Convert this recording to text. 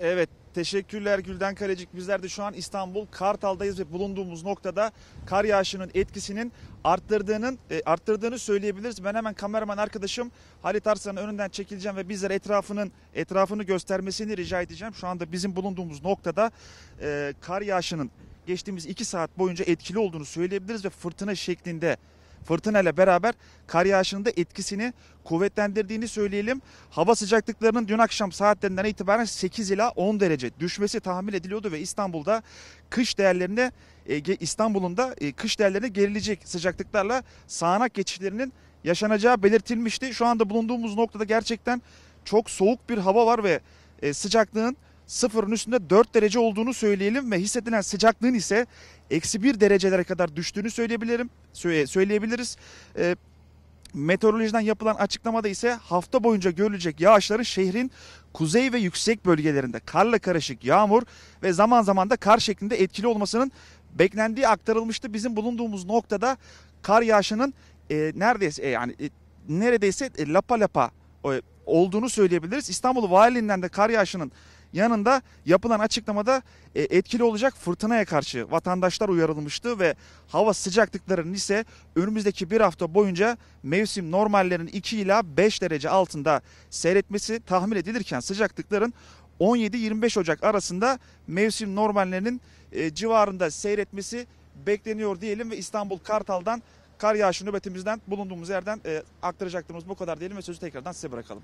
Evet teşekkürler Gülden Karecik. Bizler de şu an İstanbul Kartal'dayız ve bulunduğumuz noktada kar yağışının etkisinin arttırdığının e, arttırdığını söyleyebiliriz. Ben hemen kameraman arkadaşım Halit Arslan'ın önünden çekileceğim ve bizler etrafının etrafını göstermesini rica edeceğim. Şu anda bizim bulunduğumuz noktada e, kar yağışının geçtiğimiz 2 saat boyunca etkili olduğunu söyleyebiliriz ve fırtına şeklinde fırtına ile beraber kar yağışının da etkisini kuvvetlendirdiğini söyleyelim. Hava sıcaklıklarının dün akşam saatlerinden itibaren 8 ila 10 derece düşmesi tahmin ediliyordu ve İstanbul'da kış değerlerine e, İstanbul'un da e, kış değerlerine gerilecek sıcaklıklarla sağanak geçişlerinin yaşanacağı belirtilmişti. Şu anda bulunduğumuz noktada gerçekten çok soğuk bir hava var ve e, sıcaklığın sıfırın üstünde 4 derece olduğunu söyleyelim ve hissedilen sıcaklığın ise eksi 1 derecelere kadar düştüğünü söyleyebilirim, söyleyebiliriz. E, meteorolojiden yapılan açıklamada ise hafta boyunca görülecek yağışların şehrin kuzey ve yüksek bölgelerinde karla karışık yağmur ve zaman zaman da kar şeklinde etkili olmasının beklendiği aktarılmıştı. Bizim bulunduğumuz noktada kar yağışının e, neredeyse e, yani e, neredeyse e, lapa lapa e, olduğunu söyleyebiliriz. İstanbul Valiliğinden de kar yağışının yanında yapılan açıklamada e, etkili olacak fırtınaya karşı vatandaşlar uyarılmıştı ve hava sıcaklıklarının ise önümüzdeki bir hafta boyunca mevsim normallerinin 2 ila 5 derece altında seyretmesi tahmin edilirken sıcaklıkların 17-25 Ocak arasında mevsim normallerinin e, civarında seyretmesi bekleniyor diyelim ve İstanbul Kartal'dan kar yağışı nöbetimizden bulunduğumuz yerden e, aktaracaklarımız bu kadar diyelim ve sözü tekrardan size bırakalım.